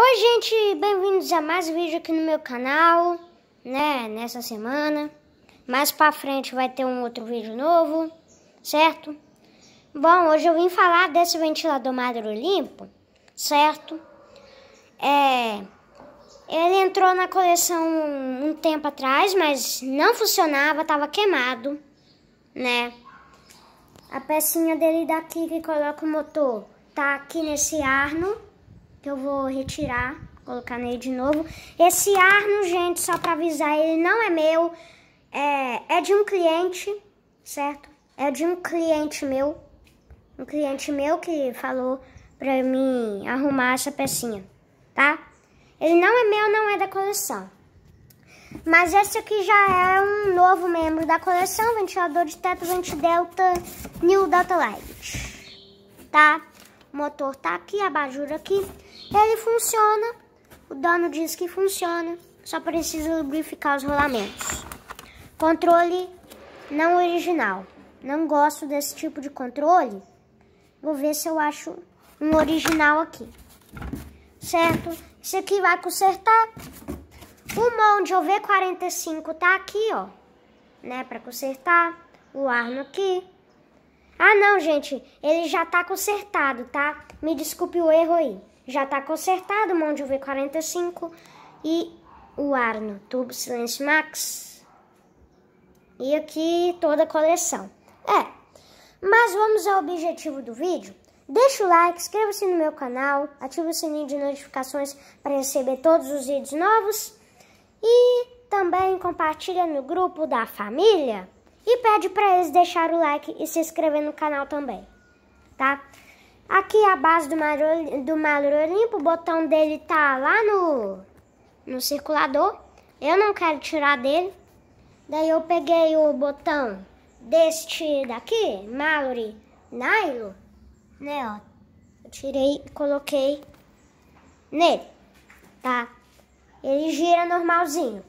Oi gente, bem-vindos a mais um vídeo aqui no meu canal, né, nessa semana. Mais pra frente vai ter um outro vídeo novo, certo? Bom, hoje eu vim falar desse ventilador maduro limpo, certo? É... Ele entrou na coleção um tempo atrás, mas não funcionava, tava queimado, né? A pecinha dele daqui que coloca o motor tá aqui nesse arno que eu vou retirar, colocar nele de novo. Esse arno, gente, só pra avisar, ele não é meu, é, é de um cliente, certo? É de um cliente meu, um cliente meu que falou pra mim arrumar essa pecinha, tá? Ele não é meu, não é da coleção. Mas esse aqui já é um novo membro da coleção, ventilador de teto vent delta New Delta Light, tá? O motor tá aqui, a bajura aqui. Ele funciona, o dono diz que funciona, só precisa lubrificar os rolamentos. Controle não original. Não gosto desse tipo de controle. Vou ver se eu acho um original aqui. Certo? Isso aqui vai consertar. O Monde V45 tá aqui, ó. Né, para consertar. O arno aqui. Ah, não, gente, ele já tá consertado, tá? Me desculpe o erro aí. Já tá consertado o Mondio V45 e o Arno Turbo Silence Max. E aqui toda a coleção. É, mas vamos ao objetivo do vídeo. Deixa o like, inscreva-se no meu canal, ativa o sininho de notificações para receber todos os vídeos novos e também compartilha no grupo da família. E pede para eles deixar o like e se inscrever no canal também, tá? Aqui a base do, Maru, do Maluro Limpo, o botão dele tá lá no, no circulador. Eu não quero tirar dele. Daí eu peguei o botão deste daqui, Mallory Nylon, né, ó. Eu tirei e coloquei nele, tá? Ele gira normalzinho.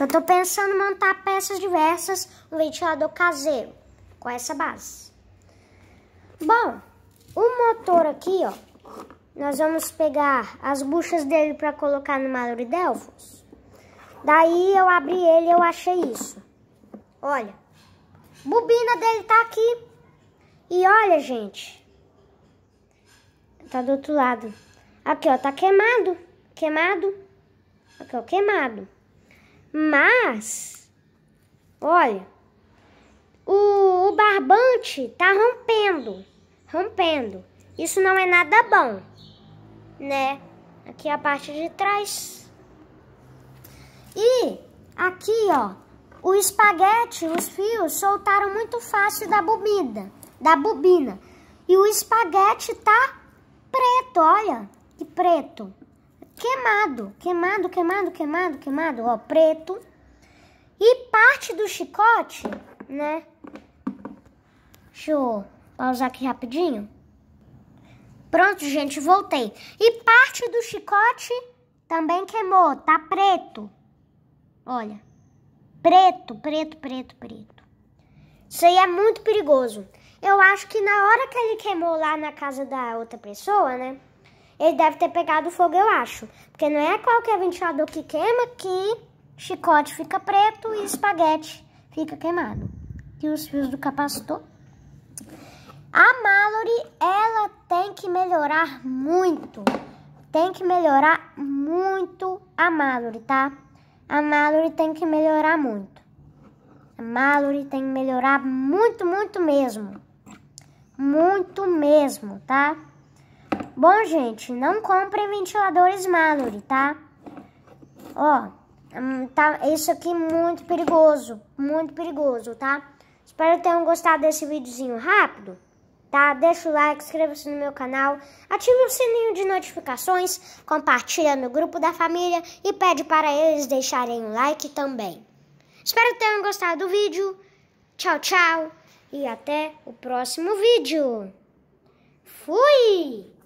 Eu estou pensando em montar peças diversas no ventilador caseiro, com essa base. Bom, o motor aqui, ó, nós vamos pegar as buchas dele para colocar no Mallory Delphos. Daí eu abri ele e eu achei isso. Olha, bobina dele tá aqui. E olha, gente, tá do outro lado. Aqui, ó, tá queimado, queimado. Aqui, ó, queimado. Mas, olha, o, o barbante tá rompendo, rompendo. Isso não é nada bom, né? Aqui é a parte de trás. E aqui, ó, o espaguete, os fios soltaram muito fácil da bobina, da bobina. E o espaguete tá preto, olha, que preto queimado, queimado, queimado, queimado, queimado, ó, preto. E parte do chicote, né? Deixa eu pausar aqui rapidinho. Pronto, gente, voltei. E parte do chicote também queimou, tá preto. Olha, preto, preto, preto, preto. Isso aí é muito perigoso. Eu acho que na hora que ele queimou lá na casa da outra pessoa, né? Ele deve ter pegado fogo, eu acho. Porque não é qualquer ventilador que queima que chicote fica preto e espaguete fica queimado. E os fios do capacitor. A Mallory, ela tem que melhorar muito. Tem que melhorar muito a Mallory, tá? A Mallory tem que melhorar muito. A Mallory tem que melhorar muito, muito mesmo. Muito mesmo, tá? Bom, gente, não comprem ventiladores Mallory, tá? Ó, hum, tá, isso aqui é muito perigoso, muito perigoso, tá? Espero que tenham gostado desse videozinho rápido, tá? Deixa o like, inscreva-se no meu canal, ative o sininho de notificações, compartilha no grupo da família e pede para eles deixarem o like também. Espero que tenham gostado do vídeo. Tchau, tchau e até o próximo vídeo. Fui!